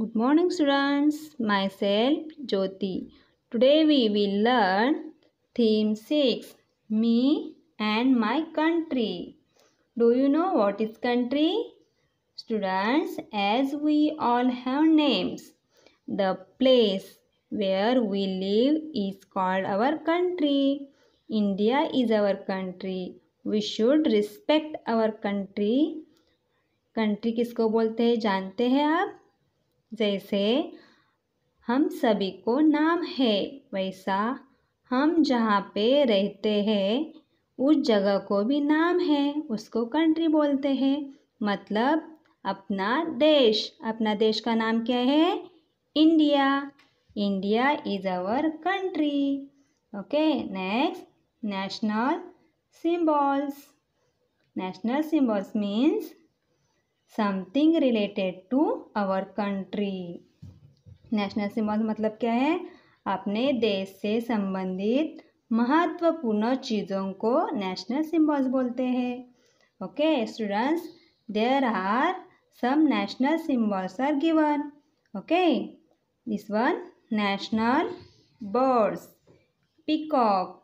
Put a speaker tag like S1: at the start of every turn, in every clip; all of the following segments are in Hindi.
S1: Good morning students, myself Jyoti. Today we will learn theme 6, me and my country. Do you know what is country? Students, as we all have names, the place where we live is called our country. India is our country. We should respect our country. Country, किसको बोलते हैं जानते हैं आप जैसे हम सभी को नाम है वैसा हम जहाँ पे रहते हैं उस जगह को भी नाम है उसको कंट्री बोलते हैं मतलब अपना देश अपना देश का नाम क्या है India India is our country okay next national symbols national symbols means something related to our country national symbol मतलब क्या है अपने देश से संबंधित महत्वपूर्ण चीज़ों को नेशनल सिम्बॉल्स बोलते हैं okay students there are some national symbols are given okay this one national birds peacock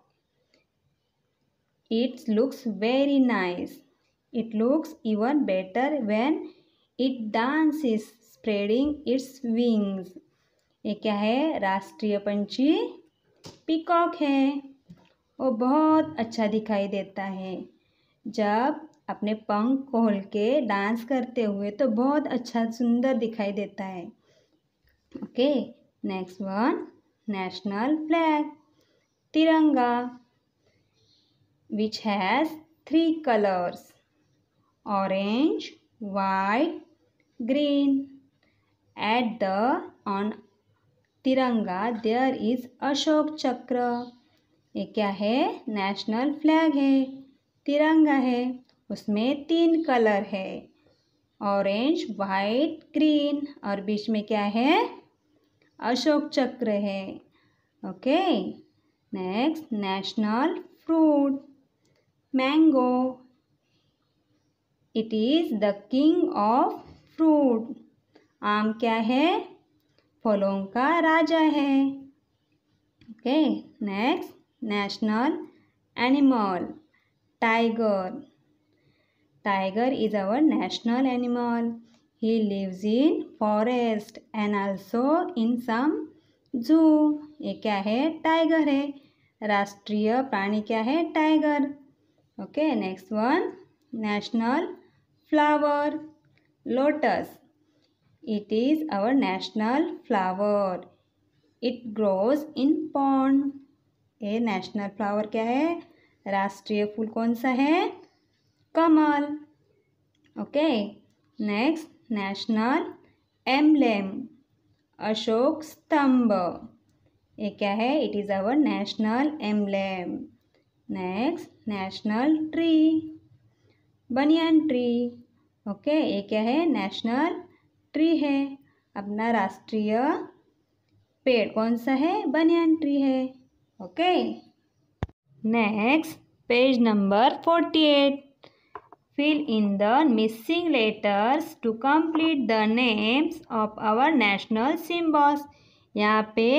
S1: it's looks very nice It looks even better when it dances, spreading its wings. ये क्या है राष्ट्रीय पंछी पिकॉक है वो बहुत अच्छा दिखाई देता है जब अपने पंख खोल के डांस करते हुए तो बहुत अच्छा सुंदर दिखाई देता है okay next one national flag Tiranga which has three colours orange white green at the on Tiranga there is Ashok Chakra ये क्या है नेशनल फ्लैग है तिरंगा है उसमें तीन कलर है ऑरेंज वाइट ग्रीन और बीच में क्या है अशोक चक्र है okay next national fruit mango it is the king of fruit आम क्या है फलों का राजा है okay next national animal tiger tiger is our national animal he lives in forest and also in some zoo ये क्या है टाइगर है राष्ट्रीय प्राणी क्या है tiger okay next one national flower lotus it is our national flower it grows in pond ये नेशनल फ्लावर क्या है राष्ट्रीय फूल कौन सा है कमल okay next national emblem Ashok Stambh ये क्या है it is our national emblem next national tree banyan tree okay ये क्या है नेशनल ट्री है अपना राष्ट्रीय पेड़ कौन सा है बनियान ट्री है okay next page number forty eight fill in the missing letters to complete the names of our national symbols यहाँ पे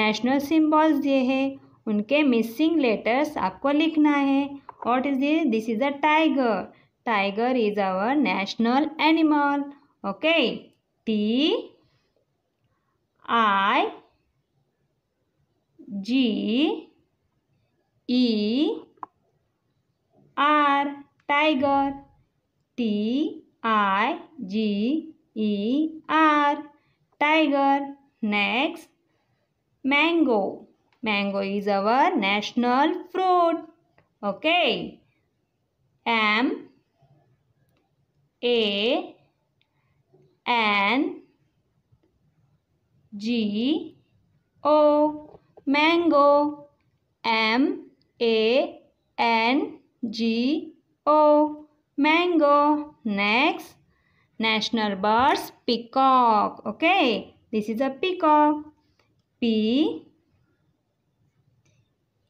S1: नेशनल सिम्बॉल्स दिए हैं उनके मिसिंग लेटर्स आपको लिखना है what is this this is a tiger tiger is our national animal okay t i g e r tiger t i g e r tiger next mango mango is our national fruit okay A N G O mango M A N G O mango next national birds peacock okay this is a peacock P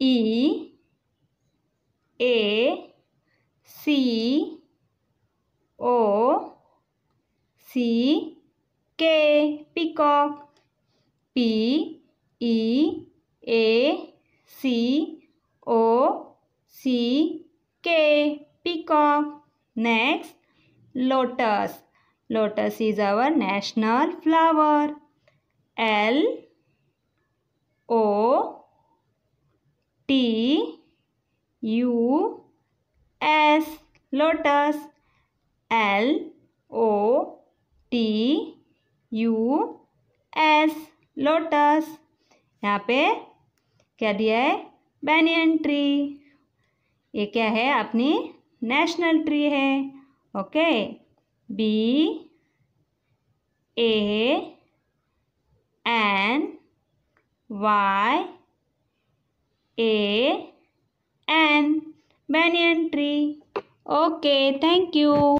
S1: E A C O C K peacock P E A C O C K peacock next lotus lotus is our national flower L O T U S lotus L O T U S lotus यहाँ पे क्या दिया है बैनियन ट्री ये क्या है अपनी नेशनल ट्री है okay B A N Y A N banyan tree okay thank you